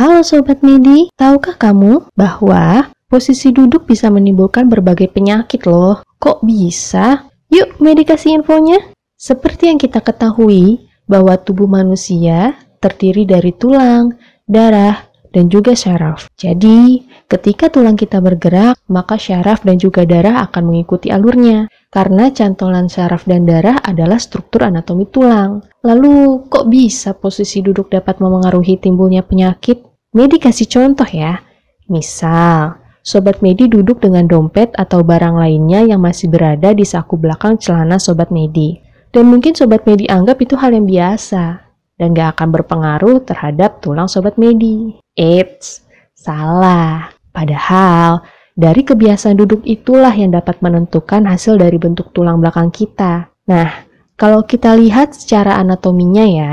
Halo Sobat Medi, tahukah kamu bahwa posisi duduk bisa menimbulkan berbagai penyakit loh? Kok bisa? Yuk, medikasi infonya. Seperti yang kita ketahui, bahwa tubuh manusia terdiri dari tulang, darah, dan juga syaraf. Jadi, ketika tulang kita bergerak, maka syaraf dan juga darah akan mengikuti alurnya. Karena cantolan syaraf dan darah adalah struktur anatomi tulang. Lalu, kok bisa posisi duduk dapat memengaruhi timbulnya penyakit? Medi kasih contoh ya. Misal, Sobat Medi duduk dengan dompet atau barang lainnya yang masih berada di saku belakang celana Sobat Medi. Dan mungkin Sobat Medi anggap itu hal yang biasa dan gak akan berpengaruh terhadap tulang Sobat Medi. Eits, salah. Padahal, dari kebiasaan duduk itulah yang dapat menentukan hasil dari bentuk tulang belakang kita. Nah, kalau kita lihat secara anatominya ya,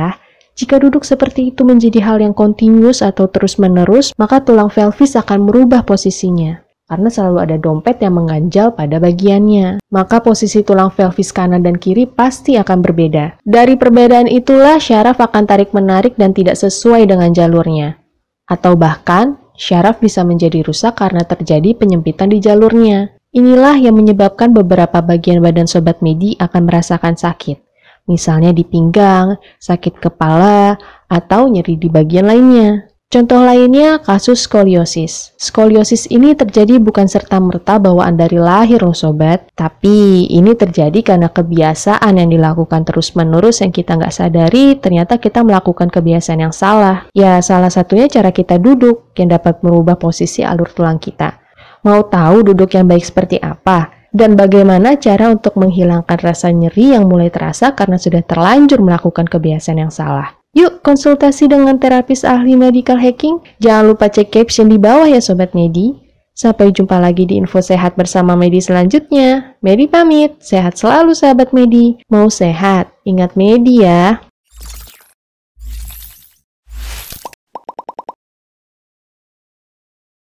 jika duduk seperti itu menjadi hal yang kontinus atau terus-menerus, maka tulang pelvis akan merubah posisinya karena selalu ada dompet yang mengganjal pada bagiannya. Maka posisi tulang pelvis kanan dan kiri pasti akan berbeda. Dari perbedaan itulah syaraf akan tarik-menarik dan tidak sesuai dengan jalurnya. Atau bahkan, syaraf bisa menjadi rusak karena terjadi penyempitan di jalurnya. Inilah yang menyebabkan beberapa bagian badan sobat medi akan merasakan sakit misalnya di pinggang, sakit kepala, atau nyeri di bagian lainnya. Contoh lainnya kasus skoliosis. Skoliosis ini terjadi bukan serta-merta bawaan dari lahir loh sobat, tapi ini terjadi karena kebiasaan yang dilakukan terus-menerus yang kita nggak sadari, ternyata kita melakukan kebiasaan yang salah. Ya, salah satunya cara kita duduk yang dapat merubah posisi alur tulang kita. Mau tahu duduk yang baik seperti apa? dan bagaimana cara untuk menghilangkan rasa nyeri yang mulai terasa karena sudah terlanjur melakukan kebiasaan yang salah. Yuk konsultasi dengan terapis ahli medical hacking. Jangan lupa cek caption di bawah ya Sobat Medi. Sampai jumpa lagi di info sehat bersama Medi selanjutnya. Medi pamit, sehat selalu sahabat Medi. Mau sehat, ingat Medi ya.